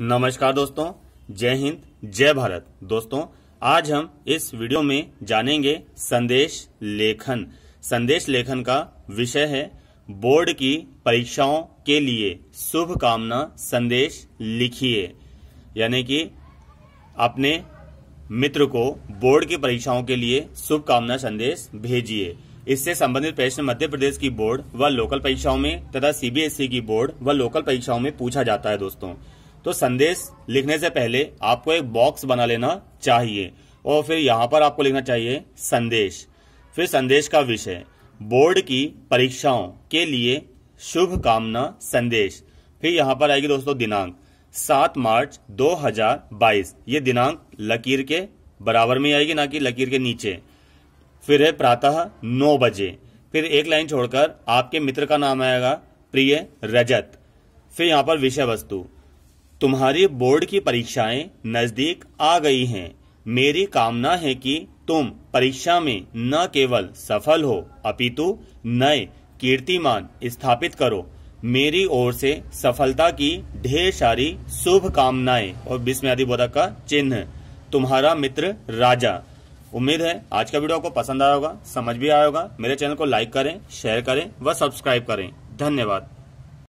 नमस्कार दोस्तों जय हिंद जय भारत दोस्तों आज हम इस वीडियो में जानेंगे संदेश लेखन संदेश लेखन का विषय है बोर्ड की परीक्षाओं के लिए शुभकामना संदेश लिखिए यानी कि अपने मित्र को बोर्ड की परीक्षाओं के लिए शुभकामना संदेश भेजिए इससे संबंधित प्रश्न मध्य प्रदेश की बोर्ड व लोकल परीक्षाओं में तथा सीबीएसई e की बोर्ड व लोकल परीक्षाओं में पूछा जाता है दोस्तों तो संदेश लिखने से पहले आपको एक बॉक्स बना लेना चाहिए और फिर यहाँ पर आपको लिखना चाहिए संदेश फिर संदेश का विषय बोर्ड की परीक्षाओं के लिए शुभकामना संदेश फिर यहाँ पर आएगी दोस्तों दिनांक सात मार्च 2022 ये दिनांक लकीर के बराबर में आएगी ना कि लकीर के नीचे फिर है प्रातः नौ बजे फिर एक लाइन छोड़कर आपके मित्र का नाम आएगा प्रिय रजत फिर यहाँ पर विषय वस्तु तुम्हारी बोर्ड की परीक्षाएं नजदीक आ गई हैं मेरी कामना है कि तुम परीक्षा में न केवल सफल हो अपितु नए कीर्तिमान स्थापित करो मेरी ओर से सफलता की ढेर सारी शुभकामनाएं और बिस्मयादी बोधक का चिन्ह तुम्हारा मित्र राजा उम्मीद है आज का वीडियो आपको पसंद आया होगा समझ भी आया होगा मेरे चैनल को लाइक करें शेयर करें व सब्सक्राइब करें धन्यवाद